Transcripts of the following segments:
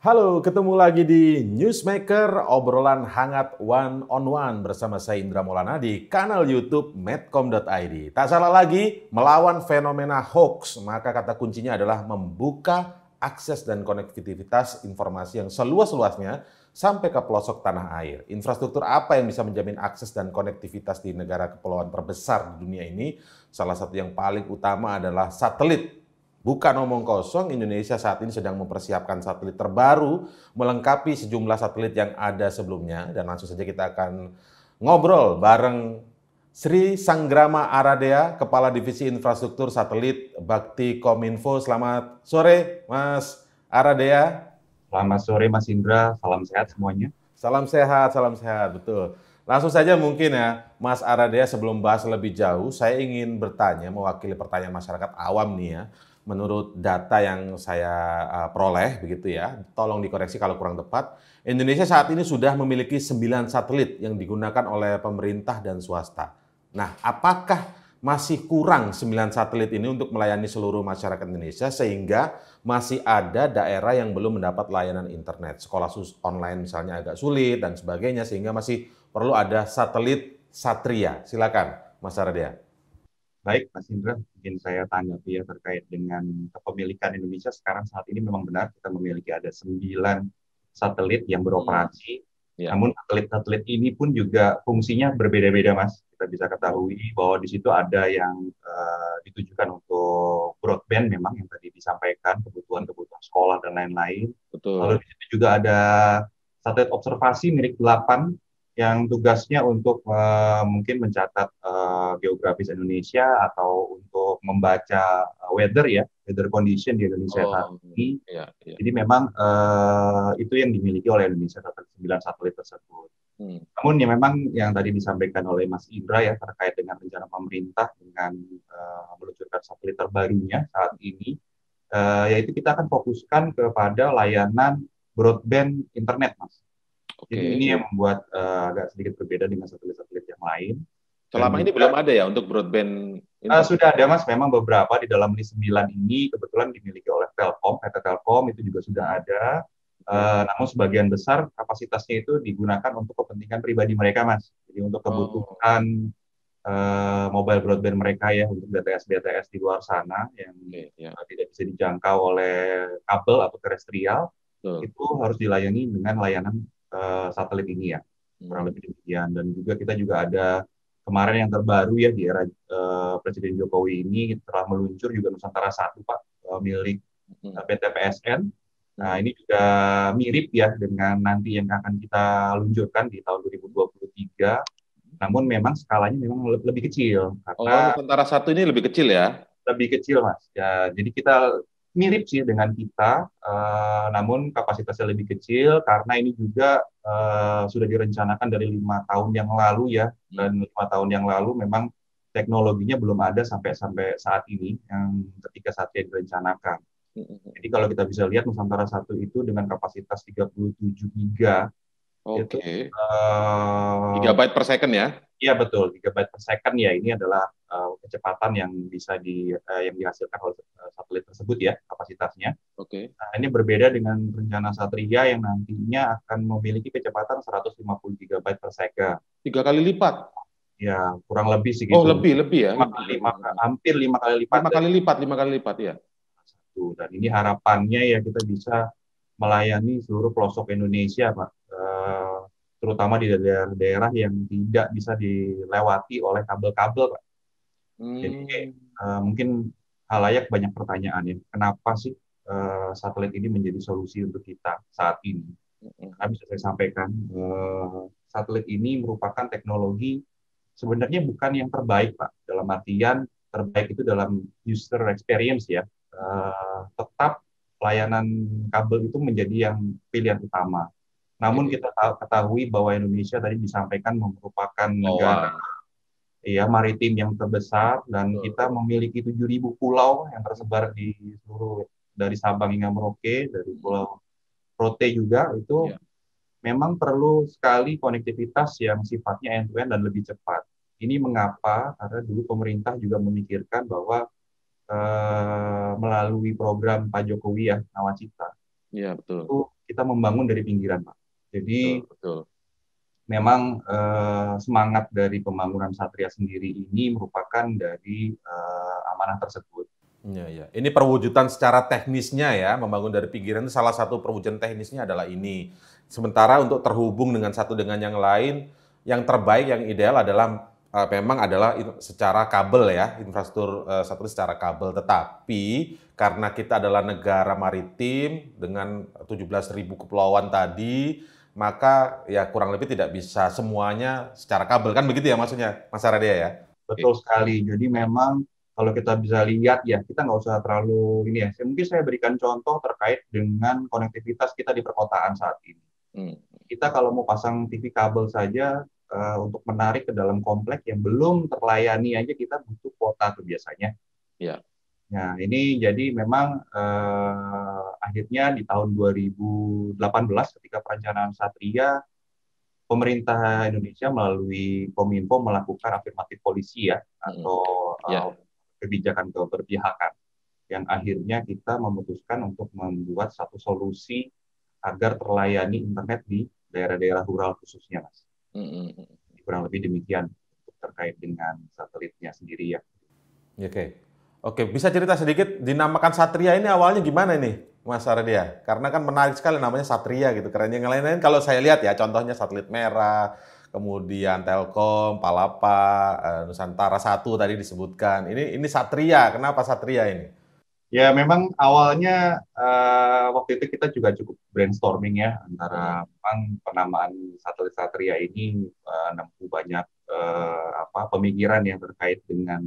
Halo, ketemu lagi di Newsmaker, obrolan hangat one on one bersama saya Indra Maulana di kanal YouTube medcom.id. Tak salah lagi, melawan fenomena hoax, maka kata kuncinya adalah membuka akses dan konektivitas informasi yang seluas-luasnya sampai ke pelosok tanah air. Infrastruktur apa yang bisa menjamin akses dan konektivitas di negara kepulauan terbesar di dunia ini? Salah satu yang paling utama adalah satelit Bukan omong kosong, Indonesia saat ini sedang mempersiapkan satelit terbaru melengkapi sejumlah satelit yang ada sebelumnya. Dan langsung saja kita akan ngobrol bareng Sri Sanggrama Aradea, Kepala Divisi Infrastruktur Satelit Bakti Kominfo. Selamat sore, Mas Aradea. Selamat sore, Mas Indra. Salam sehat semuanya. Salam sehat, salam sehat, betul. Langsung saja mungkin ya, Mas Aradea sebelum bahas lebih jauh, saya ingin bertanya, mewakili pertanyaan masyarakat awam nih ya menurut data yang saya uh, peroleh begitu ya, tolong dikoreksi kalau kurang tepat, Indonesia saat ini sudah memiliki 9 satelit yang digunakan oleh pemerintah dan swasta. Nah, apakah masih kurang 9 satelit ini untuk melayani seluruh masyarakat Indonesia sehingga masih ada daerah yang belum mendapat layanan internet. Sekolah online misalnya agak sulit dan sebagainya sehingga masih perlu ada satelit Satria. Silakan Mas Ardia. Baik, Mas Indra, mungkin saya tanggapi ya terkait dengan kepemilikan Indonesia sekarang saat ini memang benar kita memiliki ada sembilan satelit yang beroperasi. Hmm, yeah. Namun satelit-satelit ini pun juga fungsinya berbeda-beda, Mas. Kita bisa ketahui bahwa di situ ada yang uh, ditujukan untuk broadband memang yang tadi disampaikan kebutuhan-kebutuhan sekolah dan lain-lain. Betul. Lalu di situ juga ada satelit observasi milik delapan yang tugasnya untuk uh, mungkin mencatat uh, geografis Indonesia atau untuk membaca eh, weather ya weather condition di Indonesia oh, saat ini. Iya, iya. Jadi memang uh, itu yang dimiliki oleh Indonesia terhadap sembilan satelit tersebut. Hmm. Namun ya memang yang tadi disampaikan oleh Mas Indra ya terkait dengan rencana pemerintah dengan uh, meluncurkan satelit terbarunya saat ini, uh, yaitu kita akan fokuskan kepada layanan broadband internet, Mas. Okay. Jadi ini yang membuat uh, agak sedikit berbeda dengan satelit-satelit yang lain. Selama Dan ini belum ada ya untuk broadband? Uh, sudah ada mas, memang beberapa di dalam list 9 ini kebetulan dimiliki oleh Telkom, PT Telkom itu juga sudah ada. Uh, namun sebagian besar kapasitasnya itu digunakan untuk kepentingan pribadi mereka mas. Jadi untuk kebutuhan oh. uh, mobile broadband mereka ya untuk BTS-BTS di luar sana yang okay, yeah. Ya. tidak bisa dijangkau oleh kabel atau terestrial. itu harus dilayani dengan layanan Eh, satelit ini ya kurang hmm. lebih demikian dan juga kita juga ada kemarin yang terbaru ya di era uh, Presiden Jokowi ini telah meluncur juga Nusantara Satu Pak eh, milik hmm. PT PSN Nah, hmm. ini juga mirip ya dengan nanti yang akan kita luncurkan di tahun 2023. Namun memang skalanya memang lebih kecil karena oh, Nusantara satu ini lebih kecil ya. Lebih kecil, Mas. Ya, jadi kita mirip sih dengan kita, uh, namun kapasitasnya lebih kecil karena ini juga uh, sudah direncanakan dari lima tahun yang lalu ya hmm. dan lima tahun yang lalu memang teknologinya belum ada sampai sampai saat ini yang ketika saat ini direncanakan. Hmm, hmm, Jadi kalau kita bisa lihat Nusantara satu itu dengan kapasitas 37 giga Oke. Okay. uh, eh, gigabyte per second ya? Iya betul, byte per second ya. Ini adalah uh, kecepatan yang bisa di uh, yang dihasilkan oleh satelit tersebut ya kapasitasnya. Oke. Okay. Nah, ini berbeda dengan rencana Satria yang nantinya akan memiliki kecepatan 150 gigabyte per second. Tiga kali lipat ya kurang lebih segitu. Oh lebih lebih ya. Lima kali, hampir lima kali lipat. Lima kali lipat, lima kali lipat ya. Satu dan ini harapannya ya kita bisa melayani seluruh pelosok Indonesia pak. Eh, terutama di daerah-daerah yang tidak bisa dilewati oleh kabel-kabel. Hmm. Jadi uh, eh, mungkin halayak banyak pertanyaan ya, kenapa sih uh, satelit ini menjadi solusi untuk kita saat ini? Kami hmm. Nah, bisa saya sampaikan, uh, satelit ini merupakan teknologi sebenarnya bukan yang terbaik Pak, dalam artian terbaik itu dalam user experience ya. Uh, tetap pelayanan kabel itu menjadi yang pilihan utama namun gitu. kita ketahui bahwa Indonesia tadi disampaikan merupakan negara ya maritim yang terbesar dan oh. kita memiliki 7.000 pulau yang tersebar di seluruh dari Sabang hingga Merauke, dari hmm. Pulau Rote juga itu yeah. memang perlu sekali konektivitas yang sifatnya end to end dan lebih cepat. Ini mengapa? Karena dulu pemerintah juga memikirkan bahwa eh, melalui program Pak Jokowi ya Nawacita. Iya, betul. Itu kita membangun dari pinggiran, Pak. Jadi betul, betul. memang eh, semangat dari pembangunan Satria sendiri ini merupakan dari eh, amanah tersebut. Ya, ya. Ini perwujudan secara teknisnya ya, membangun dari pinggiran itu salah satu perwujudan teknisnya adalah ini. Sementara untuk terhubung dengan satu dengan yang lain, yang terbaik, yang ideal adalah uh, memang adalah secara kabel ya, infrastruktur uh, satu secara kabel. Tetapi karena kita adalah negara maritim dengan 17.000 kepulauan tadi, maka ya kurang lebih tidak bisa semuanya secara kabel kan begitu ya maksudnya Mas Aradia ya? Betul sekali. Jadi memang kalau kita bisa lihat ya kita nggak usah terlalu ini ya. Mungkin saya berikan contoh terkait dengan konektivitas kita di perkotaan saat ini. Hmm. Kita kalau mau pasang TV kabel saja uh, untuk menarik ke dalam komplek yang belum terlayani aja kita butuh kuota tuh biasanya. Ya. Nah, ini jadi memang eh, akhirnya di tahun 2018 ketika perencanaan Satria pemerintah Indonesia melalui Kominfo melakukan afirmatif polisi ya hmm. atau hmm. Ya. yeah. kebijakan keberpihakan yang akhirnya kita memutuskan untuk membuat satu solusi agar terlayani internet di daerah-daerah rural khususnya, Mas. Hmm. hmm, hmm. Kurang lebih demikian terkait dengan satelitnya sendiri ya. ya oke. Okay. Oke, bisa cerita sedikit dinamakan Satria ini awalnya gimana ini, Mas Ardia? Karena kan menarik sekali namanya Satria gitu. karena yang lain-lain kalau saya lihat ya, contohnya satelit merah, kemudian Telkom, Palapa, eh, Nusantara Satu tadi disebutkan. Ini ini Satria, kenapa Satria ini? Ya memang awalnya uh, waktu itu kita juga cukup brainstorming ya antara hmm. memang penamaan satelit Satria ini uh, banyak uh, apa pemikiran yang terkait dengan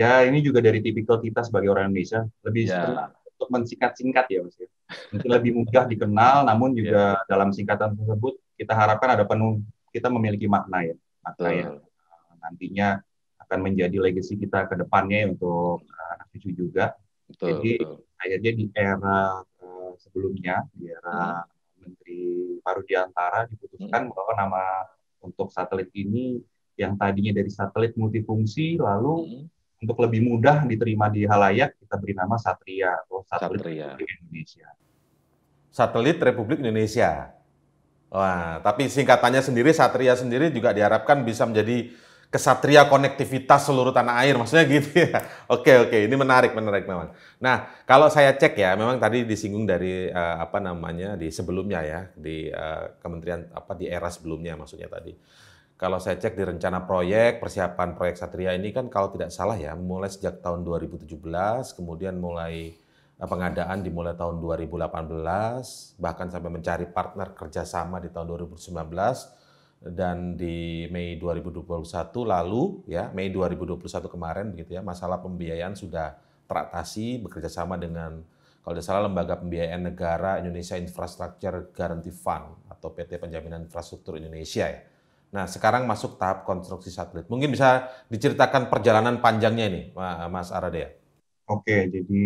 ya ini juga dari tipikal kita sebagai orang Indonesia lebih yeah. Ya. untuk mensingkat-singkat ya mas ya mungkin lebih mudah dikenal namun juga yeah. dalam singkatan tersebut kita harapkan ada penuh kita memiliki makna ya makna yeah. yang eh, nantinya akan menjadi legacy kita ke depannya ya untuk anak cucu juga betul, jadi akhirnya di era eh, sebelumnya di era hmm. Menteri Parudiantara diputuskan hmm. bahwa nama untuk satelit ini yang tadinya dari satelit multifungsi lalu hmm untuk lebih mudah diterima di halayak kita beri nama Satria atau Satelit Satria. Republik Indonesia. Satelit Republik Indonesia. Wah, tapi singkatannya sendiri Satria sendiri juga diharapkan bisa menjadi kesatria konektivitas seluruh tanah air, maksudnya gitu ya. Oke oke, ini menarik menarik memang. Nah kalau saya cek ya, memang tadi disinggung dari uh, apa namanya di sebelumnya ya di uh, kementerian apa di era sebelumnya maksudnya tadi kalau saya cek di rencana proyek, persiapan proyek Satria ini kan kalau tidak salah ya, mulai sejak tahun 2017, kemudian mulai eh, pengadaan dimulai tahun 2018, bahkan sampai mencari partner kerjasama di tahun 2019, dan di Mei 2021 lalu, ya Mei 2021 kemarin begitu ya, masalah pembiayaan sudah teratasi bekerjasama dengan kalau tidak salah lembaga pembiayaan negara Indonesia Infrastructure Guarantee Fund atau PT Penjaminan Infrastruktur Indonesia ya Nah, sekarang masuk tahap konstruksi satelit. Mungkin bisa diceritakan perjalanan panjangnya ini, Mas Aradea. Oke, jadi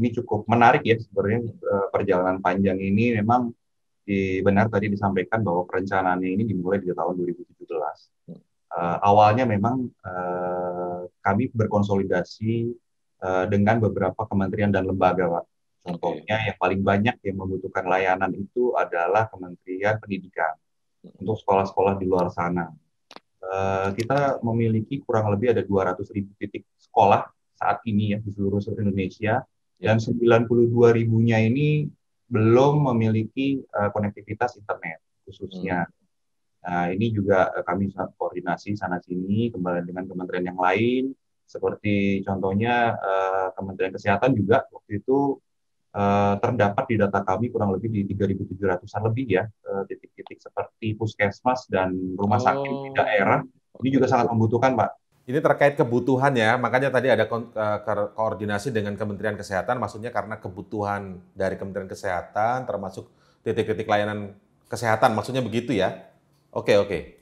ini cukup menarik ya sebenarnya eh, perjalanan panjang ini memang di, benar tadi disampaikan bahwa perencanaannya ini dimulai di tahun 2017. Uh, eh, awalnya memang uh, kami berkonsolidasi uh, dengan beberapa kementerian dan lembaga, Pak. Contohnya yang paling banyak yang membutuhkan layanan itu adalah Kementerian Pendidikan untuk sekolah-sekolah di luar sana. Uh, kita memiliki kurang lebih ada 200 ribu titik sekolah saat ini ya di seluruh Indonesia ya. dan 92 ribunya ini belum memiliki uh, konektivitas internet khususnya. Hmm. Nah, ini juga eh, kami koordinasi sana sini kembali dengan kementerian yang lain seperti contohnya uh, Kementerian Kesehatan juga waktu itu Eh, terdapat di data kami kurang lebih di 3.700-an lebih ya eh, titik-titik uh, seperti puskesmas dan rumah oh. sakit di oh. daerah. Ini juga sangat membutuhkan, Pak. Ini terkait kebutuhan ya, makanya tadi ada ko eh, ko koordinasi dengan Kementerian Kesehatan, maksudnya karena kebutuhan dari Kementerian Kesehatan termasuk titik-titik layanan kesehatan, maksudnya begitu ya? Oke, oke.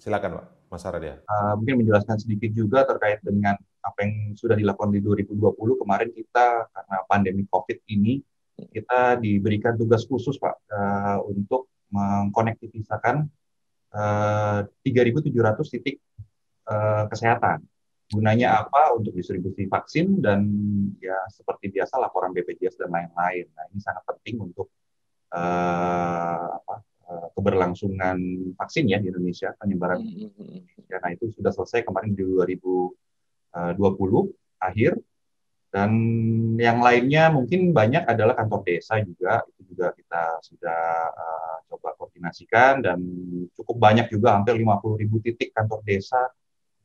Silakan Pak, Mas Aradia. Uh, mungkin menjelaskan sedikit juga terkait dengan apa yang sudah dilakukan di 2020 kemarin kita karena pandemi COVID ini kita diberikan tugas khusus Pak uh, untuk mengkonektivisakan eh, uh, 3.700 titik uh, kesehatan. Gunanya apa untuk distribusi vaksin dan ya seperti biasa laporan BPJS dan lain-lain. Nah ini sangat penting untuk uh, apa, keberlangsungan vaksin ya di Indonesia penyebaran. Ya, Nah itu sudah selesai kemarin di 2000 20 eh, akhir dan yang lainnya mungkin banyak adalah kantor desa juga itu juga kita sudah uh, coba koordinasikan dan cukup banyak juga hampir 50 ribu titik kantor desa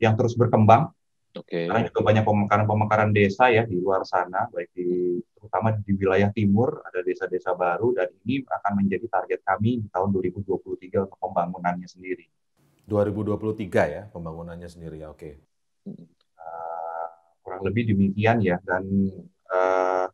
yang terus berkembang. Oke. Okay. Karena juga banyak pemekaran-pemekaran desa ya di luar sana, baik di terutama di wilayah timur ada desa-desa baru dan ini akan menjadi target kami di tahun 2023 untuk pembangunannya sendiri. 2023 ya pembangunannya sendiri, ya oke. Okay kurang lebih demikian ya dan uh,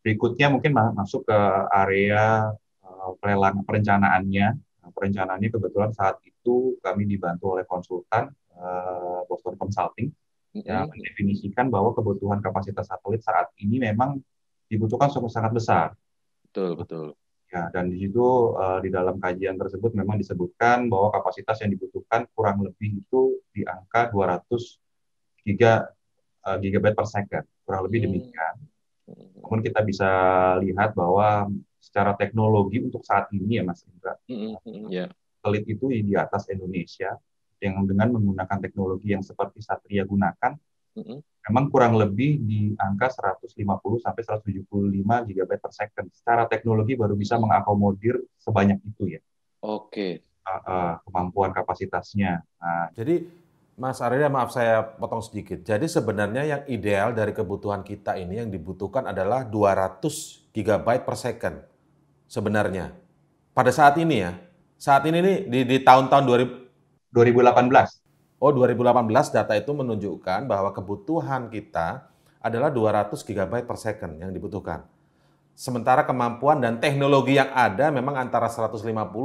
berikutnya mungkin masuk ke area uh, perencanaannya nah, perencanaannya kebetulan saat itu kami dibantu oleh konsultan uh, Boston Consulting mm-hmm. yang mendefinisikan bahwa kebutuhan kapasitas satelit saat ini memang dibutuhkan sangat besar betul betul Ya, dan di situ uh, di dalam kajian tersebut memang disebutkan bahwa kapasitas yang dibutuhkan kurang lebih itu di angka 200 giga uh, eh, gigabyte per second kurang lebih hmm. demikian. Hmm. Namun kita bisa lihat bahwa secara teknologi untuk saat ini ya Mas Indra, hmm. hmm, hmm yeah. pelit itu di atas Indonesia yang dengan menggunakan teknologi yang seperti Satria gunakan, hmm. memang kurang lebih di angka 150 sampai 175 gigabyte per second. Secara teknologi baru bisa mengakomodir sebanyak itu ya. Oke. Okay. Uh, eh, uh, eh, kemampuan kapasitasnya. Nah, Jadi Mas Arya, maaf saya potong sedikit. Jadi sebenarnya yang ideal dari kebutuhan kita ini yang dibutuhkan adalah 200 GB per second sebenarnya. Pada saat ini ya, saat ini nih di, di tahun-tahun 2018. Oh, 2018 data itu menunjukkan bahwa kebutuhan kita adalah 200 GB per second yang dibutuhkan. Sementara kemampuan dan teknologi yang ada memang antara 150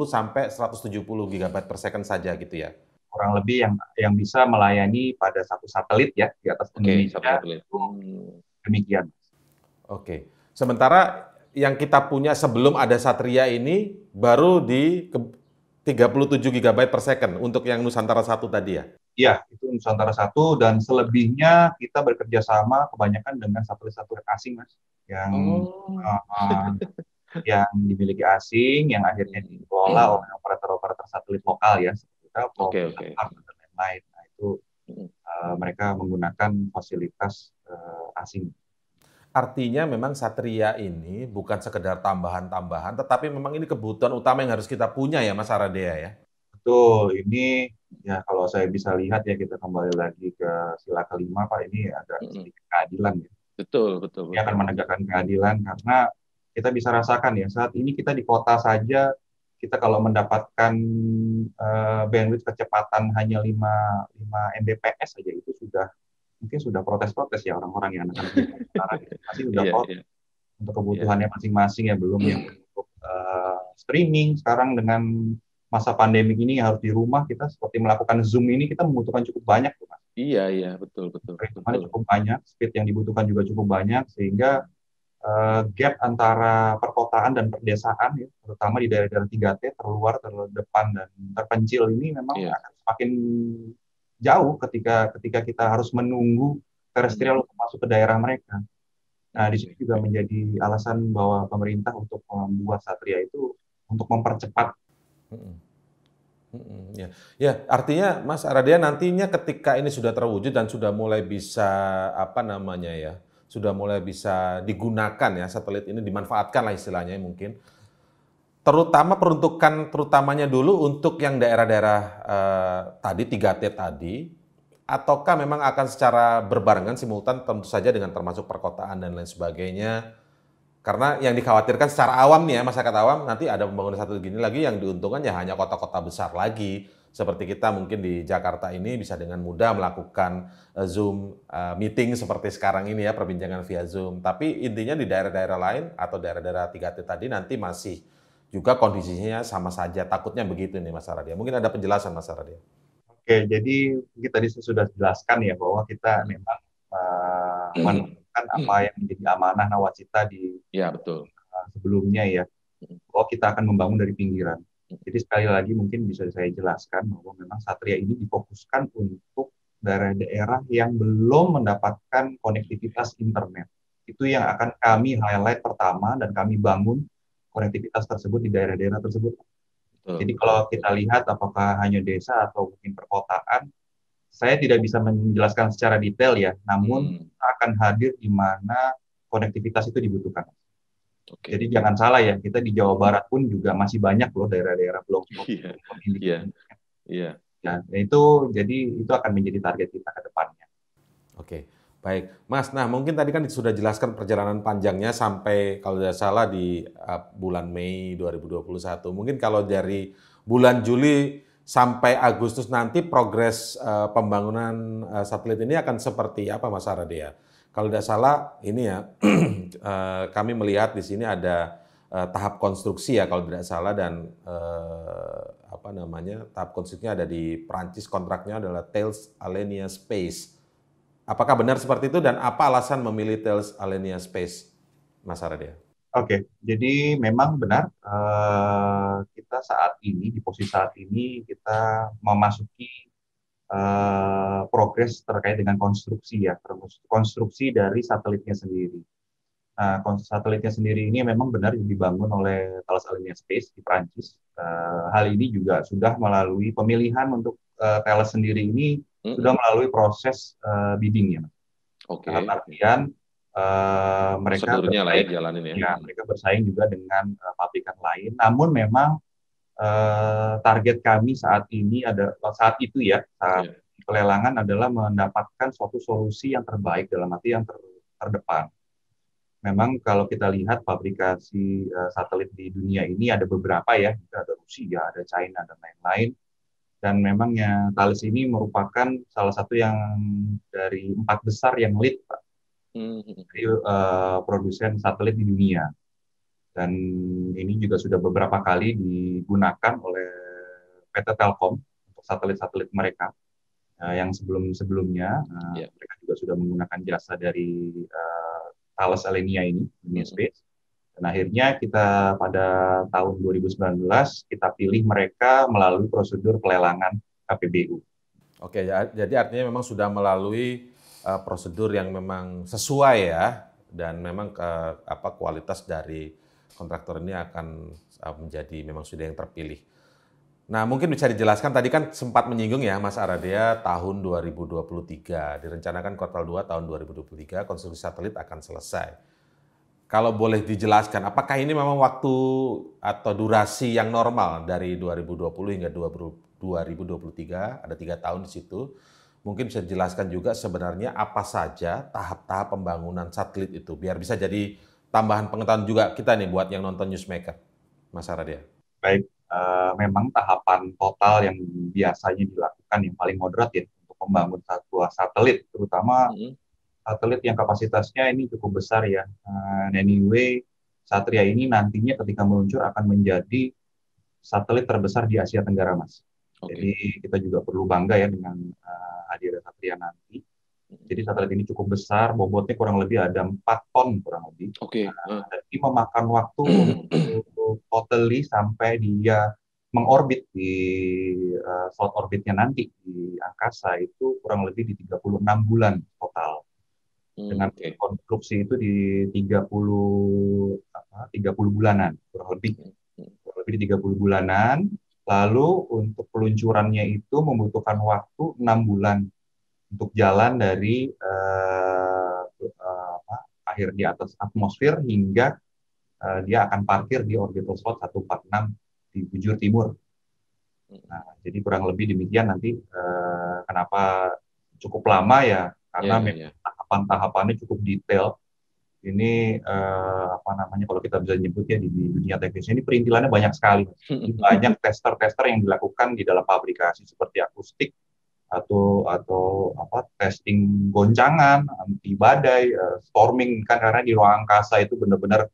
sampai 170 GB per second saja gitu ya kurang lebih yang yang bisa melayani pada satu satelit ya di atas okay, Indonesia satelit. Hmm. demikian. Oke, okay. sementara yang kita punya sebelum ada Satria ini baru di 37 GB per second untuk yang Nusantara 1 tadi ya? Iya, itu Nusantara 1 dan selebihnya kita bekerja sama kebanyakan dengan satelit-satelit asing mas yang oh. uh, yang dimiliki asing yang akhirnya dikelola iya. oleh operator-operator satelit lokal ya kita mau okay, okay. dan lain-lain. Nah, itu uh, mereka menggunakan fasilitas uh, asing. Artinya memang Satria ini bukan sekedar tambahan-tambahan, tetapi memang ini kebutuhan utama yang harus kita punya ya Mas Aradea ya? Betul, ini ya kalau saya bisa lihat ya kita kembali lagi ke sila kelima Pak, ini agak sedikit keadilan ya. betul. betul. Ini akan menegakkan keadilan karena kita bisa rasakan ya, saat ini kita di kota saja kita kalau mendapatkan uh, bandwidth kecepatan hanya 5 5 Mbps saja itu sudah mungkin sudah protes-protes ya orang-orang ya, yang anak-anak sekarang masih sudah yeah, iya, iya. yeah. untuk kebutuhannya iya. masing-masing yeah. ya belum yang untuk uh, streaming sekarang dengan masa pandemi ini yang harus di rumah kita seperti melakukan zoom ini kita membutuhkan cukup banyak tuh kan? Iya iya betul betul. betul. cukup banyak, speed yang dibutuhkan juga cukup banyak sehingga uh, gap antara perkotaan dan perdesaan, ya, terutama di daerah-daerah 3T, terluar, terdepan, dan terpencil ini memang yeah. akan semakin jauh ketika ketika kita harus menunggu terestrial hmm. untuk masuk ke daerah mereka. Nah, di sini juga menjadi alasan bahwa pemerintah untuk membuat satria itu untuk mempercepat. Hmm. Hmm, ya, ya artinya Mas Aradia nantinya ketika ini sudah terwujud dan sudah mulai bisa apa namanya ya sudah mulai bisa digunakan ya satelit ini dimanfaatkan lah istilahnya mungkin. Terutama peruntukan terutamanya dulu untuk yang daerah-daerah eh, tadi 3T tadi ataukah memang akan secara berbarengan simultan tentu saja dengan termasuk perkotaan dan lain sebagainya karena yang dikhawatirkan secara awam nih ya masyarakat awam nanti ada pembangunan satu gini lagi yang diuntungkan ya hanya kota-kota besar lagi seperti kita mungkin di Jakarta ini bisa dengan mudah melakukan eh, Zoom eh, meeting seperti sekarang ini ya perbincangan via Zoom. Tapi intinya di daerah-daerah lain atau daerah-daerah 3T tadi nanti masih juga kondisinya sama saja. Takutnya begitu nih Mas Aradia Mungkin ada penjelasan Mas Aradia Oke, jadi kita tadi sudah jelaskan ya bahwa kita memang uh, menjalankan apa yang menjadi amanah nawacita di ya, betul. Uh, sebelumnya ya. Oh kita akan membangun dari pinggiran. Jadi sekali lagi mungkin bisa saya jelaskan bahwa memang Satria ini difokuskan untuk daerah-daerah yang belum mendapatkan konektivitas internet. Itu yang akan kami highlight pertama dan kami bangun konektivitas tersebut di daerah-daerah tersebut. Jadi kalau kita lihat apakah hanya desa atau mungkin perkotaan, saya tidak bisa menjelaskan secara detail ya, namun hmm. akan hadir di mana konektivitas itu dibutuhkan. Okay. Jadi jangan salah ya, kita di Jawa Barat pun juga masih banyak loh daerah-daerah blok iya, iya. Iya. Nah, itu jadi itu akan menjadi target kita ke depannya. Oke. Okay. Baik, Mas. Nah, mungkin tadi kan sudah jelaskan perjalanan panjangnya sampai kalau tidak salah di uh, bulan Mei 2021. Mungkin kalau dari bulan Juli sampai Agustus nanti progres uh, pembangunan uh, satelit ini akan seperti apa Mas Aradia? Kalau tidak salah ini ya uh, kami melihat di sini ada uh, tahap konstruksi ya kalau tidak salah dan uh, apa namanya tahap konstruksinya ada di Prancis kontraknya adalah Thales Alenia Space. Apakah benar seperti itu dan apa alasan memilih Thales Alenia Space, Mas Aradia? Oke, okay, jadi memang benar uh, kita saat ini di posisi saat ini kita memasuki uh, progres terkait dengan konstruksi ya konstruksi dari satelitnya sendiri. Nah, satelitnya sendiri ini memang benar dibangun oleh Thales Alenia Space di Prancis. Uh, eh, hal ini juga sudah melalui pemilihan untuk uh, Thales sendiri ini mm-hmm. sudah melalui proses uh, bidding ya. Oke. Okay. Dalam artian uh, mereka bersaing, lah ya, ya. ya. mereka bersaing juga dengan uh, pabrikan lain. Namun memang Eh, target kami saat ini ada saat itu ya saat yeah. pelelangan adalah mendapatkan suatu solusi yang terbaik dalam arti yang ter, terdepan. Memang kalau kita lihat pabrikasi uh, eh, satelit di dunia ini ada beberapa ya, gitu. ada Rusia, ada China dan lain-lain. Dan memang memangnya Thales ini merupakan salah satu yang dari empat besar yang lead, Pak. Hmm. Jadi, uh, produsen satelit di dunia. Dan ini juga sudah beberapa kali digunakan oleh PT Telkom untuk satelit-satelit mereka uh, yang sebelum-sebelumnya uh, eh, yeah. mereka juga sudah menggunakan jasa dari uh, Thales Alenia ini, Alenia hmm. Space. Dan akhirnya kita pada tahun 2019 kita pilih mereka melalui prosedur pelelangan KPBU. Oke, ya, jadi artinya memang sudah melalui uh, prosedur yang memang sesuai ya dan memang uh, apa kualitas dari kontraktor ini akan uh, menjadi memang sudah yang terpilih. Nah, mungkin bisa dijelaskan tadi kan sempat menyinggung ya Mas Aradia tahun 2023 direncanakan kuartal 2 tahun 2023 konstruksi satelit akan selesai. Kalau boleh dijelaskan apakah ini memang waktu atau durasi yang normal dari 2020 hingga 2023 ada tiga tahun di situ. Mungkin bisa dijelaskan juga sebenarnya apa saja tahap-tahap pembangunan satelit itu biar bisa jadi tambahan pengetahuan juga kita nih buat yang nonton Newsmaker, Mas Aradia. Baik, e, memang tahapan total yang biasanya dilakukan yang paling moderat ya untuk membangun satu satelit, terutama mm -hmm. satelit yang kapasitasnya ini cukup besar ya. Uh, anyway, Satria ini nantinya ketika meluncur akan menjadi satelit terbesar di Asia Tenggara, Mas. Okay. Jadi kita juga perlu bangga ya dengan uh, eh, hadirnya Satria nanti. Jadi satelit ini cukup besar, bobotnya kurang lebih ada 4 ton kurang lebih. Oke. Okay. Uh, memakan waktu hmm. untuk totally sampai dia mengorbit di uh, slot orbitnya nanti di angkasa itu kurang lebih di 36 bulan total. Hmm, Dengan okay. konstruksi itu di 30 apa 30 bulanan kurang lebih. Hmm, hmm. Kurang lebih di 30 bulanan. Lalu untuk peluncurannya itu membutuhkan waktu 6 bulan untuk jalan dari uh, uh, akhir di atas atmosfer hingga uh, dia akan parkir di orbital slot 146 di bujur timur. Nah, jadi kurang lebih demikian nanti uh, kenapa cukup lama ya karena yeah, ya, yeah. tahapan-tahapannya cukup detail. Ini uh, apa namanya kalau kita bisa nyebutnya di, di dunia teknis ini perintilannya banyak sekali. banyak tester-tester yang dilakukan di dalam pabrikasi seperti akustik, atau atau apa testing goncangan anti badai uh, storming kan karena di ruang angkasa itu benar-benar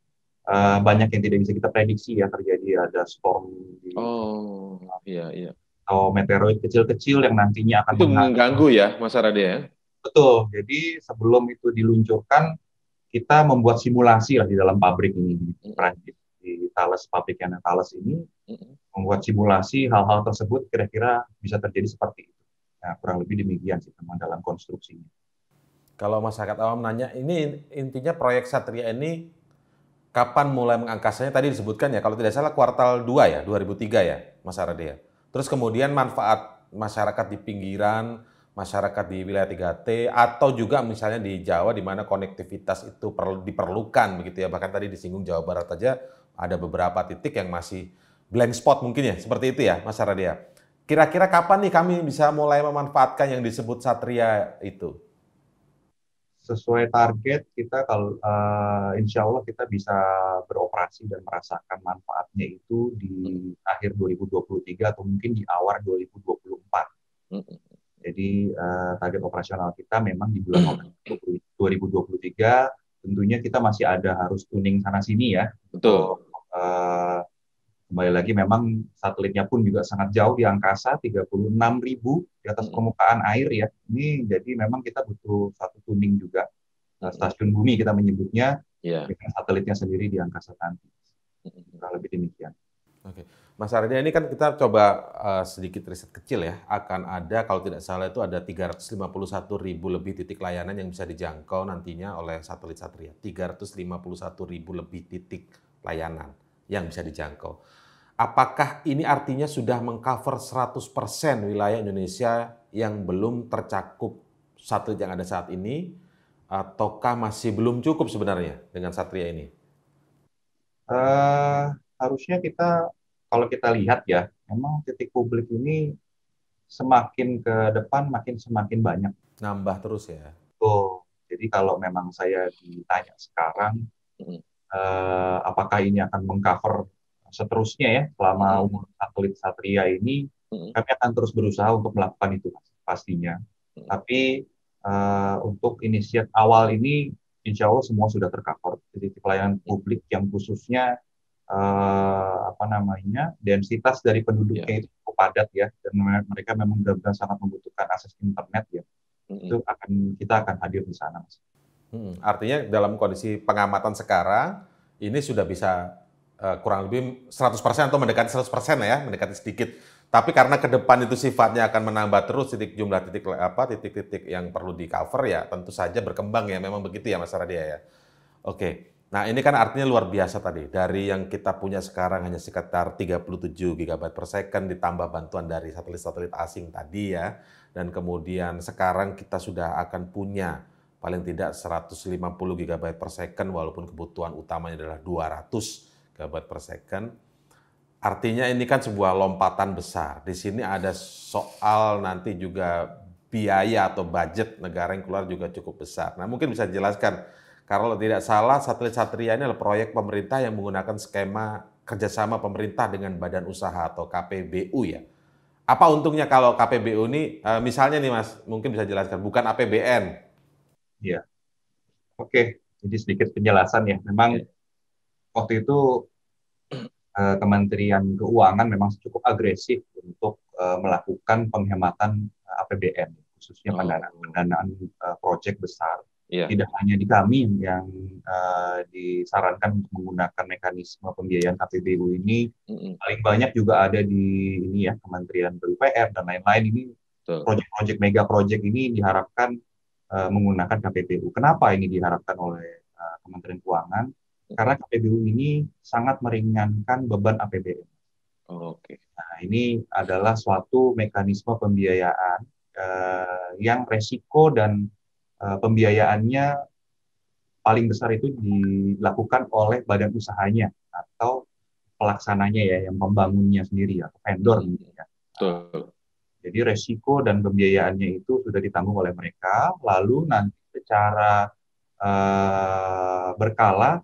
uh, banyak yang tidak bisa kita prediksi ya terjadi ada storm di oh iya iya atau meteoroid kecil-kecil yang nantinya akan itu mengganggu ya Mas Rade ya betul jadi sebelum itu diluncurkan kita membuat simulasi lah di dalam pabrik ini di Prancis di Thales pabrik yang Thales ini membuat simulasi hal-hal tersebut kira-kira bisa terjadi seperti itu Nah, kurang lebih demikian sih teman dalam konstruksinya. Kalau masyarakat awam nanya, ini intinya proyek Satria ini kapan mulai mengangkasanya? Tadi disebutkan ya, kalau tidak salah kuartal 2 ya, 2003 ya, Mas Aradea. Terus kemudian manfaat masyarakat di pinggiran, masyarakat di wilayah 3T, atau juga misalnya di Jawa di mana konektivitas itu perlu, diperlukan begitu ya. Bahkan tadi disinggung Jawa Barat aja ada beberapa titik yang masih blank spot mungkin ya, seperti itu ya Mas Aradea. Kira-kira kapan nih kami bisa mulai memanfaatkan yang disebut satria itu? Sesuai target kita kalau uh, insya Allah kita bisa beroperasi dan merasakan manfaatnya itu di hmm. akhir 2023 atau mungkin di awal 2024. Hmm. Jadi uh, target operasional kita memang di bulan Oktober 2023 tentunya kita masih ada harus tuning sana sini ya. Betul. uh, Kembali lagi memang satelitnya pun juga sangat jauh di angkasa ribu di atas hmm. permukaan air ya. Ini jadi memang kita butuh satu tuning juga nah, stasiun bumi kita menyebutnya yeah. dengan satelitnya sendiri di angkasa nanti. Kurang lebih demikian. Oke. Okay. Mas Arya ini kan kita coba uh, sedikit riset kecil ya, akan ada kalau tidak salah itu ada 351 ribu lebih titik layanan yang bisa dijangkau nantinya oleh satelit Satria. 351 ribu lebih titik layanan yang bisa dijangkau. Apakah ini artinya sudah mengcover 100% wilayah Indonesia yang belum tercakup satelit yang ada saat ini ataukah masih belum cukup sebenarnya dengan Satria ini? Uh, harusnya kita kalau kita lihat ya, memang titik publik ini semakin ke depan makin semakin banyak. Nambah terus ya. Oh, jadi kalau memang saya ditanya sekarang, uh, apakah ini akan mengcover seterusnya ya selama hmm. umur atlet satria ini hmm. kami akan terus berusaha untuk melakukan itu pastinya. Hmm. Tapi uh, untuk inisiat awal ini insya Allah semua sudah tercover. Jadi pelayanan publik yang khususnya uh, apa namanya densitas dari penduduknya yeah. itu cukup padat ya dan mereka memang benar-benar sangat membutuhkan akses internet ya mm-hmm. itu akan kita akan hadir di sana mas. Hmm, artinya dalam kondisi pengamatan sekarang ini sudah bisa uh, kurang lebih 100% atau mendekati 100% ya, mendekati sedikit. Tapi karena ke depan itu sifatnya akan menambah terus titik jumlah titik apa titik-titik yang perlu di cover ya tentu saja berkembang ya memang begitu ya Mas Radia ya. Oke. Nah, ini kan artinya luar biasa tadi. Dari yang kita punya sekarang hanya sekitar 37 GB per second ditambah bantuan dari satelit-satelit asing tadi ya. Dan kemudian sekarang kita sudah akan punya paling tidak 150 GB per second walaupun kebutuhan utamanya adalah 200 GB per second. Artinya ini kan sebuah lompatan besar. Di sini ada soal nanti juga biaya atau budget negara yang keluar juga cukup besar. Nah mungkin bisa dijelaskan, kalau tidak salah satelit Satria ini adalah proyek pemerintah yang menggunakan skema kerjasama pemerintah dengan badan usaha atau KPBU ya. Apa untungnya kalau KPBU ini, eh, misalnya nih mas, mungkin bisa jelaskan, bukan APBN, Iya. Oke, jadi sedikit penjelasan ya. Memang ya. waktu itu eh, Kementerian Keuangan memang cukup agresif untuk eh, melakukan penghematan eh, APBN, khususnya oh. pendanaan pendanaan eh, proyek besar. Ya. Tidak hanya di kami yang eh, disarankan untuk menggunakan mekanisme pembiayaan KPBU ini, mm-hmm. paling banyak juga ada di ini ya Kementerian PUPR dan lain-lain ini proyek-proyek mega proyek ini diharapkan Eh, menggunakan KPBU. Kenapa ini diharapkan oleh uh, Kementerian Keuangan? Karena KPBU ini sangat meringankan beban APBN. Oke. Okay. Nah, ini adalah suatu mekanisme pembiayaan uh, yang resiko dan uh, pembiayaannya paling besar itu dilakukan oleh badan usahanya atau pelaksananya ya, yang pembangunnya sendiri ya, vendor gitu ya. Betul. Jadi resiko dan pembiayaannya itu sudah ditanggung oleh mereka, lalu nanti secara uh, berkala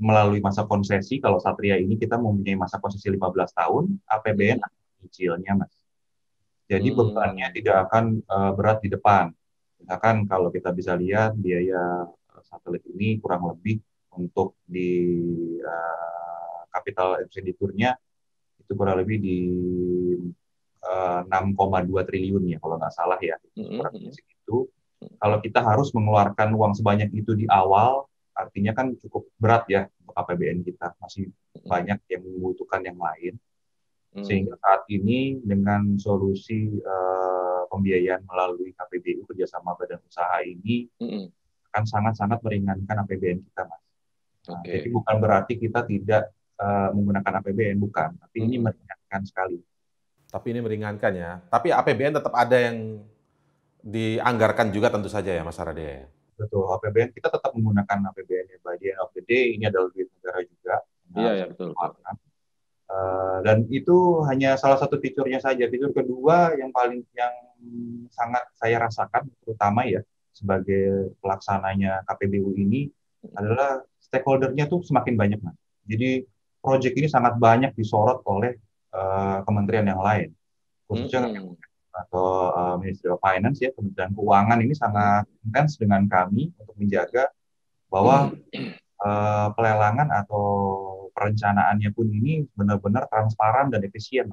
melalui masa konsesi, kalau Satria ini kita mempunyai masa konsesi 15 tahun, APBN hmm. akan kecilnya, Mas. Jadi hmm. bebannya tidak akan uh, berat di depan. Misalkan kalau kita bisa lihat biaya eh, satelit ini kurang lebih untuk di uh, capital expenditure-nya itu kurang lebih di 6,2 eh, triliun ya kalau nggak salah ya kurangnya segitu. Kalau kita harus mengeluarkan uang sebanyak itu di awal, artinya kan cukup berat ya untuk APBN kita masih banyak yang membutuhkan yang lain. Mm. Sehingga saat ini dengan solusi uh, pembiayaan melalui KPBU kerjasama badan usaha ini akan sangat-sangat meringankan APBN kita, mas. Nah, okay. Jadi bukan berarti kita tidak uh, menggunakan APBN, bukan. Tapi ini meringankan sekali. Tapi ini meringankan ya. Tapi APBN tetap ada yang dianggarkan juga tentu saja ya Mas Arade. Betul, APBN kita tetap menggunakan APBN ya. By APD ini adalah duit negara juga. Iya, nah, ya, betul. Uh, dan itu hanya salah satu fiturnya saja. Fitur kedua yang paling yang sangat saya rasakan terutama ya sebagai pelaksananya KPBU ini adalah stakeholdernya tuh semakin banyak mas. Jadi proyek ini sangat banyak disorot oleh Eh, kementerian yang lain khususnya hmm. atau uh, Ministry of Finance ya Kementerian Keuangan ini sangat intens dengan kami untuk menjaga bahwa hmm. uh, pelelangan atau perencanaannya pun ini benar-benar transparan dan efisien.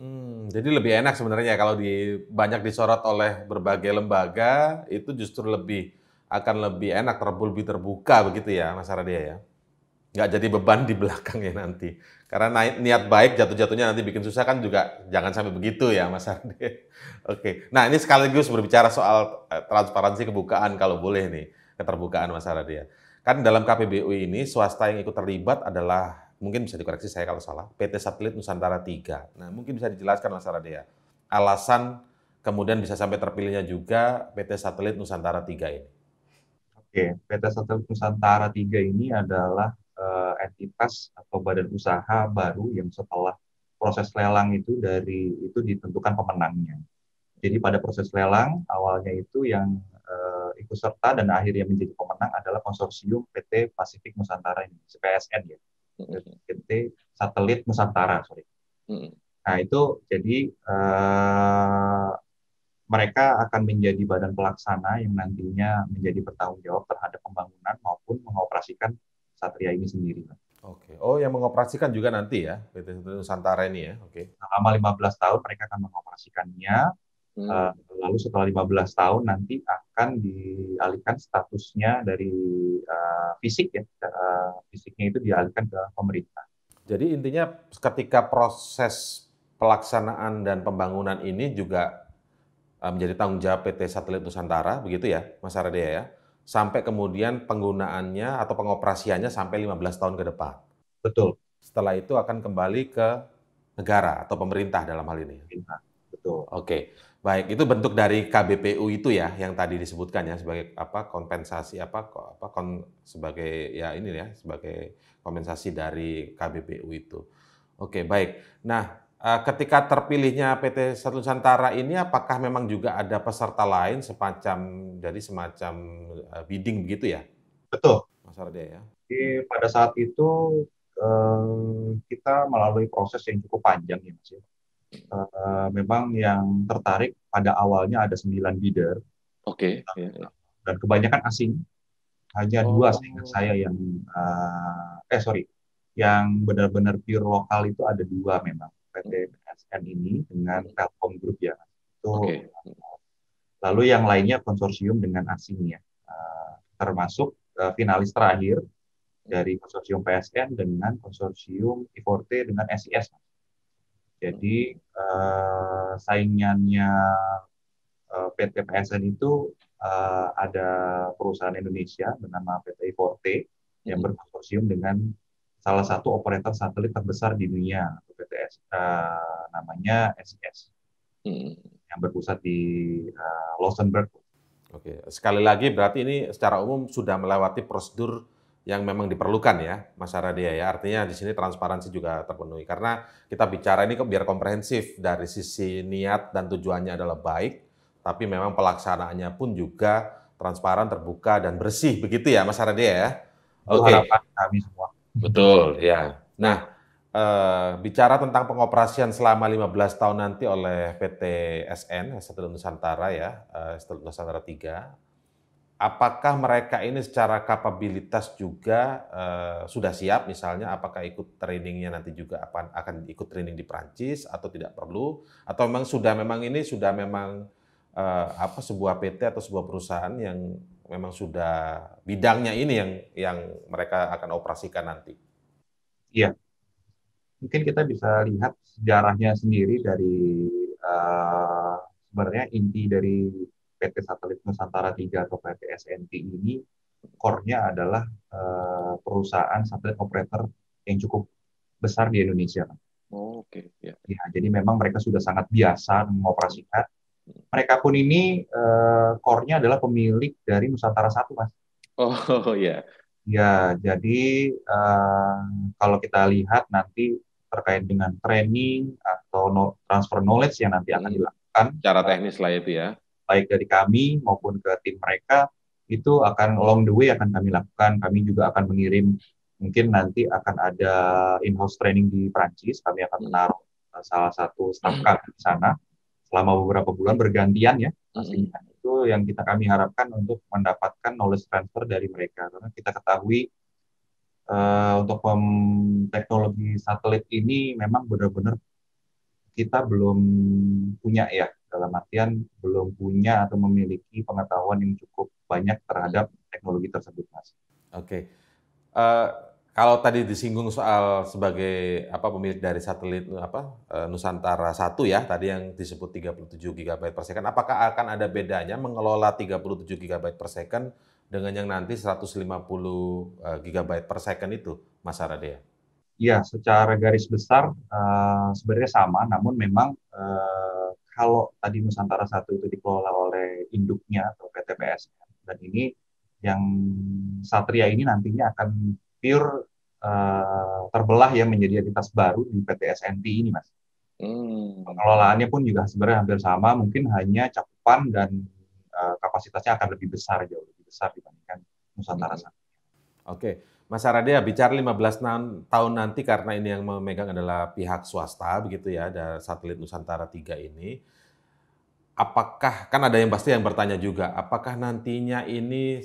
Hmm, jadi lebih enak sebenarnya kalau di, banyak disorot oleh berbagai lembaga itu justru lebih akan lebih enak terbuka begitu ya Mas Aradia ya nggak jadi beban di belakangnya nanti. Karena naik, niat baik jatuh-jatuhnya nanti bikin susah kan juga jangan sampai begitu ya Mas Ardi. Oke, okay. nah ini sekaligus berbicara soal eh, transparansi kebukaan kalau boleh nih, keterbukaan Mas Ardi ya. Kan dalam KPBU ini swasta yang ikut terlibat adalah, mungkin bisa dikoreksi saya kalau salah, PT Satelit Nusantara 3. Nah mungkin bisa dijelaskan Mas Ardi ya, alasan kemudian bisa sampai terpilihnya juga PT Satelit Nusantara 3 ini. Oke, PT Satelit Nusantara 3 ini adalah entitas atau badan usaha baru yang setelah proses lelang itu dari itu ditentukan pemenangnya. Jadi pada proses lelang awalnya itu yang uh, ikut serta dan akhirnya menjadi pemenang adalah konsorsium PT Pasifik Nusantara ini, CPSN ya, PT Satelit Nusantara, sorry. Nah itu jadi uh, mereka akan menjadi badan pelaksana yang nantinya menjadi bertanggung jawab terhadap pembangunan maupun mengoperasikan Satria ini sendiri. Oke. Okay. Oh, yang mengoperasikan juga nanti ya PT Nusantara ini ya. Oke. Okay. Selama 15 tahun mereka akan mengoperasikannya. Hmm. Uh, lalu setelah 15 tahun nanti akan dialihkan statusnya dari uh, fisik ya. Uh, fisiknya itu dialihkan ke pemerintah. Jadi intinya ketika proses pelaksanaan dan pembangunan ini juga eh, menjadi tanggung jawab PT Satelit Nusantara, begitu ya, Mas Aradia ya? sampai kemudian penggunaannya atau pengoperasiannya sampai 15 tahun ke depan. Betul. Setelah itu akan kembali ke negara atau pemerintah dalam hal ini. Pemerintah. Betul. Oke. Baik, itu bentuk dari KBPU itu ya yang tadi disebutkan ya sebagai apa kompensasi apa apa kon, sebagai ya ini ya sebagai kompensasi dari KBPU itu. Oke, baik. Nah, Eh, ketika terpilihnya PT Satu Nusantara ini apakah memang juga ada peserta lain semacam dari semacam eh, bidding begitu ya? Betul. Mas Ardia ya. Jadi pada saat itu eh, kita melalui proses yang cukup panjang ya Mas. Ya. Memang yang tertarik pada awalnya ada 9 bidder. Oke. Okay. Dan kebanyakan asing. Hanya oh. dua seingat saya yang eh sorry yang benar-benar pure lokal itu ada dua memang PT PSN ini dengan Telkom Group ya. Itu okay. Eh, lalu yang lainnya konsorsium dengan asing ya. Eh, termasuk eh, finalis terakhir dari konsorsium PSN dengan konsorsium i 4 dengan SIS. Jadi saingannya PT PSN itu ada perusahaan Indonesia bernama PT i 4 yang berkonsorsium dengan salah satu operator satelit terbesar di dunia, PTS uh, eh, namanya SES hmm. yang berpusat di uh, eh, Lausenburg. Oke, sekali lagi berarti ini secara umum sudah melewati prosedur yang memang diperlukan ya, Mas Aradia ya. Artinya di sini transparansi juga terpenuhi karena kita bicara ini biar komprehensif dari sisi niat dan tujuannya adalah baik, tapi memang pelaksanaannya pun juga transparan, terbuka dan bersih begitu ya, Mas Aradia ya. Oke. Okay. Betul, ya. Nah, eh, bicara tentang pengoperasian selama 15 tahun nanti oleh PT SN, Setel Nusantara ya, eh, Setel Nusantara 3, apakah mereka ini secara kapabilitas juga eh, sudah siap misalnya, apakah ikut trainingnya nanti juga akan, akan ikut training di Prancis atau tidak perlu, atau memang sudah memang ini sudah memang eh, apa sebuah PT atau sebuah perusahaan yang memang sudah bidangnya ini yang yang mereka akan operasikan nanti. Iya. Mungkin kita bisa lihat sejarahnya sendiri dari uh, sebenarnya inti dari PT Satelit Nusantara 3 atau PT SNT ini core-nya adalah uh, perusahaan satelit operator yang cukup besar di Indonesia. Oh, Oke, okay. yeah. ya. Jadi memang mereka sudah sangat biasa mengoperasikan mereka pun ini uh, core-nya adalah pemilik dari Nusantara Satu, mas. Oh ya. Yeah. Ya, jadi uh, kalau kita lihat nanti terkait dengan training atau no, transfer knowledge yang nanti akan hmm. dilakukan. Cara teknis lah itu ya. Baik dari kami maupun ke tim mereka itu akan along the way akan kami lakukan. Kami juga akan mengirim mungkin nanti akan ada in-house training di Prancis. Kami akan hmm. menaruh eh, salah satu staff hmm. kami di sana selama beberapa bulan bergantian ya mm -hmm. itu yang kita kami harapkan untuk mendapatkan knowledge transfer dari mereka karena kita ketahui uh, untuk teknologi satelit ini memang benar-benar kita belum punya ya dalam artian belum punya atau memiliki pengetahuan yang cukup banyak terhadap teknologi tersebut mas. Oke, okay. uh, eh, kalau tadi disinggung soal sebagai apa pemilik dari satelit apa eh, Nusantara 1 ya tadi yang disebut 37 GB per second, apakah akan ada bedanya mengelola 37 GB per second dengan yang nanti 150 eh, GB per second itu, Mas Aradea? Ya, secara garis besar uh, sebenarnya sama, namun memang uh, kalau tadi Nusantara satu itu dikelola oleh induknya atau PTPS, dan ini yang Satria ini nantinya akan pure Eh, terbelah ya menjadi entitas baru di PT SNP ini, Mas. Hmm. Pengelolaannya pun juga sebenarnya hampir sama, mungkin hanya cakupan dan uh, kapasitasnya akan lebih besar, jauh lebih besar dibandingkan Nusantara hmm. Oke, Oke, Mas Aradea bicara 15 tahun nanti karena ini yang memegang adalah pihak swasta begitu ya, ada satelit Nusantara 3 ini apakah kan ada yang pasti yang bertanya juga, apakah nantinya ini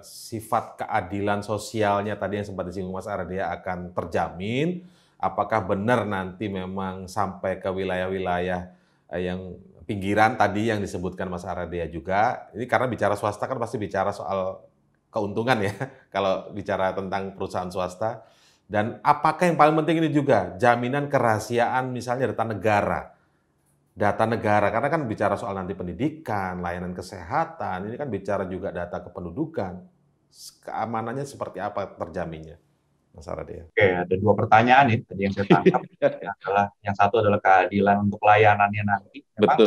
sifat keadilan sosialnya tadi yang sempat disinggung Mas Ardia akan terjamin? Apakah benar nanti memang sampai ke wilayah-wilayah eh, yang pinggiran tadi yang disebutkan Mas Ardia juga? Ini karena bicara swasta kan pasti bicara soal keuntungan ya, kalau bicara tentang perusahaan swasta. Dan apakah yang paling penting ini juga jaminan kerahasiaan misalnya data negara? data negara karena kan bicara soal nanti pendidikan, layanan kesehatan, ini kan bicara juga data kependudukan. Keamanannya seperti apa terjaminnya? Mas Aradia. Oke, ada dua pertanyaan nih tadi yang saya tangkap iya. adalah yang satu adalah keadilan untuk layanannya nanti. Memang,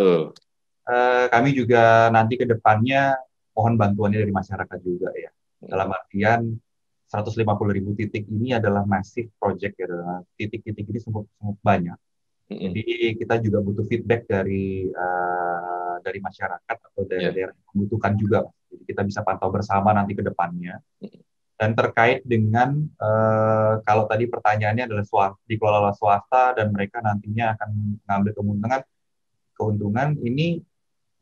Eh, kami juga nanti ke depannya mohon bantuannya dari masyarakat juga ya. Hmm. Dalam artian 150 ribu titik ini adalah masif project ya, titik-titik ini sangat banyak jadi kita juga butuh feedback dari uh, dari masyarakat atau dari iya. yeah. daerah yang membutuhkan juga. Jadi kita bisa pantau bersama nanti ke depannya. Dan terkait dengan uh, kalau tadi pertanyaannya adalah swasta, dikelola oleh swasta dan mereka nantinya akan mengambil keuntungan. Keuntungan ini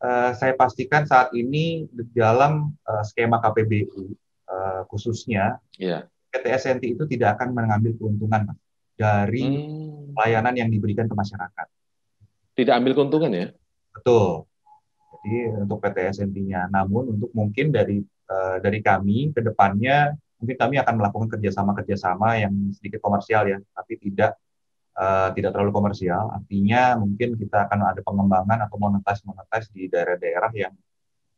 uh, saya pastikan saat ini di dalam uh, skema KPBU uh, khususnya yeah. PT SNT itu tidak akan mengambil keuntungan. Pak dari hmm. pelayanan yang diberikan ke masyarakat. Tidak ambil keuntungan ya? Betul. Jadi untuk PT smp nya Namun untuk mungkin dari uh, dari kami ke depannya mungkin kami akan melakukan kerjasama-kerjasama yang sedikit komersial ya, tapi tidak uh, tidak terlalu komersial. Artinya mungkin kita akan ada pengembangan atau monetas monetas di daerah-daerah yang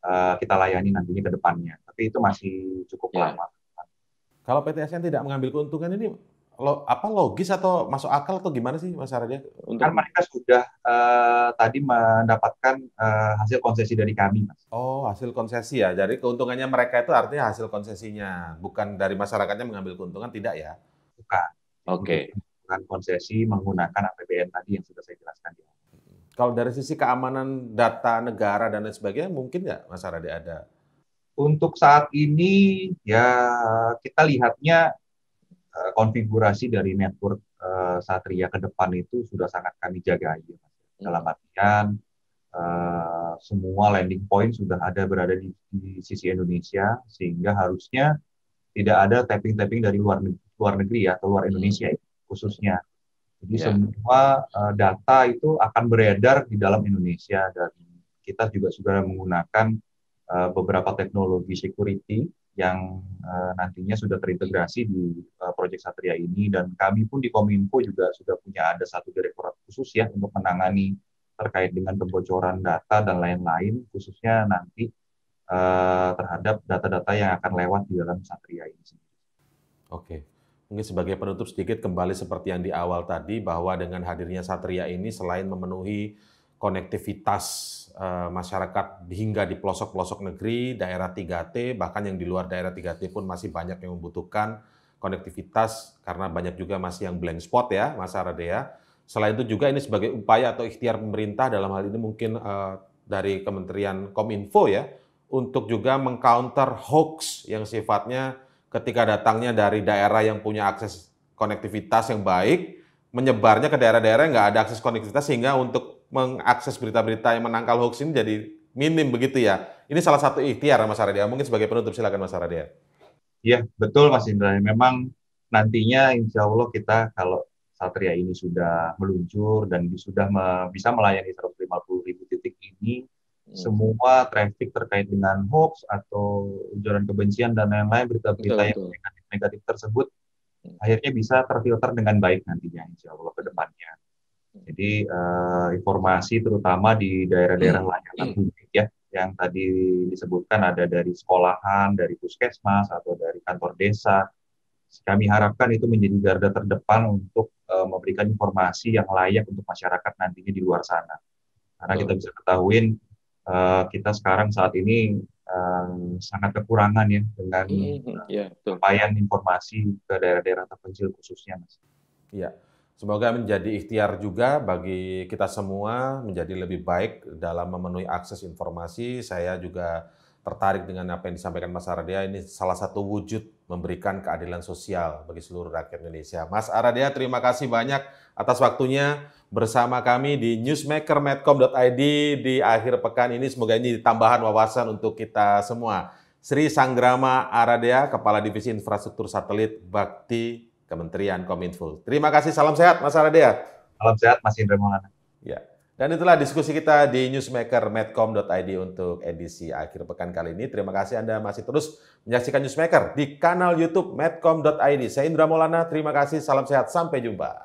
uh, kita layani nantinya ke depannya. Tapi itu masih cukup ya. lama. Kalau PTSN tidak mengambil keuntungan ini lo apa logis atau masuk akal atau gimana sih Mas Arja? Untuk mereka sudah uh, tadi mendapatkan uh, hasil konsesi dari kami, Mas. Oh, hasil konsesi ya. Jadi keuntungannya mereka itu artinya hasil konsesinya, bukan dari masyarakatnya mengambil keuntungan tidak ya? Bukan. Oke. Okay. Bukan konsesi menggunakan APBN tadi yang sudah saya jelaskan ya. kalau dari sisi keamanan data negara dan lain sebagainya, mungkin nggak Mas ada? Untuk saat ini ya kita lihatnya Eh, konfigurasi dari network uh, Satria ke depan itu sudah sangat kami jaga ya, hmm. Dalam artian uh, semua landing point sudah ada berada di, di sisi Indonesia sehingga harusnya tidak ada tapping-tapping dari luar negeri, luar negeri ya atau luar hmm. Indonesia hmm. khususnya. Jadi ya. semua uh, data itu akan beredar di dalam Indonesia dan kita juga sudah menggunakan uh, beberapa teknologi security yang uh, nantinya sudah terintegrasi di uh, eh, Proyek Satria ini dan kami pun di Kominfo juga sudah punya ada satu direktorat khusus ya untuk menangani terkait dengan kebocoran data dan lain-lain khususnya nanti uh, terhadap data-data yang akan lewat di dalam Satria ini sendiri. Oke. Mungkin sebagai penutup sedikit kembali seperti yang di awal tadi bahwa dengan hadirnya Satria ini selain memenuhi konektivitas Eh, masyarakat hingga di pelosok-pelosok negeri, daerah 3T, bahkan yang di luar daerah 3T pun masih banyak yang membutuhkan konektivitas karena banyak juga masih yang blank spot ya, Mas Aradea. Ya. Selain itu juga ini sebagai upaya atau ikhtiar pemerintah dalam hal ini mungkin uh, dari Kementerian Kominfo ya, untuk juga mengcounter hoax yang sifatnya ketika datangnya dari daerah yang punya akses konektivitas yang baik, menyebarnya ke daerah-daerah yang nggak ada akses konektivitas sehingga untuk mengakses berita-berita yang menangkal hoax ini jadi minim begitu ya. Ini salah satu ikhtiar Mas Aradia. Mungkin sebagai penutup silakan Mas Aradia. Iya, betul Mas Indra. Memang nantinya insya Allah kita kalau Satria ini sudah meluncur dan sudah me bisa melayani 150 ribu titik ini, hmm. semua traffic terkait dengan hoax atau ujaran kebencian dan lain-lain berita-berita yang negatif-negatif tersebut hmm. akhirnya bisa terfilter dengan baik nantinya insya Allah ke depannya. Jadi uh, informasi terutama di daerah-daerah hmm. layanan hmm. publik ya, yang tadi disebutkan ada dari sekolahan, dari puskesmas atau dari kantor desa. Kami harapkan itu menjadi garda terdepan untuk uh, memberikan informasi yang layak untuk masyarakat nantinya di luar sana. Karena kita bisa ketahui, uh, eh, kita sekarang saat ini uh, sangat kekurangan ya dengan uh, hmm, yeah, ya, penyampaian informasi ke daerah-daerah terpencil khususnya, mas. Iya. Yeah. Semoga menjadi ikhtiar juga bagi kita semua menjadi lebih baik dalam memenuhi akses informasi. Saya juga tertarik dengan apa yang disampaikan Mas Aradia. Ini salah satu wujud memberikan keadilan sosial bagi seluruh rakyat Indonesia. Mas Aradia, terima kasih banyak atas waktunya bersama kami di newsmaker.medcom.id di akhir pekan ini. Semoga ini tambahan wawasan untuk kita semua. Sri Sanggrama Aradia, Kepala Divisi Infrastruktur Satelit Bakti Kementerian Kominfo. Terima kasih, salam sehat Mas Aradea. Salam sehat Mas Indra Maulana. Ya. Dan itulah diskusi kita di newsmaker untuk edisi akhir pekan kali ini. Terima kasih Anda masih terus menyaksikan newsmaker di kanal YouTube medcom.id. Saya Indra Maulana, terima kasih, salam sehat, sampai jumpa.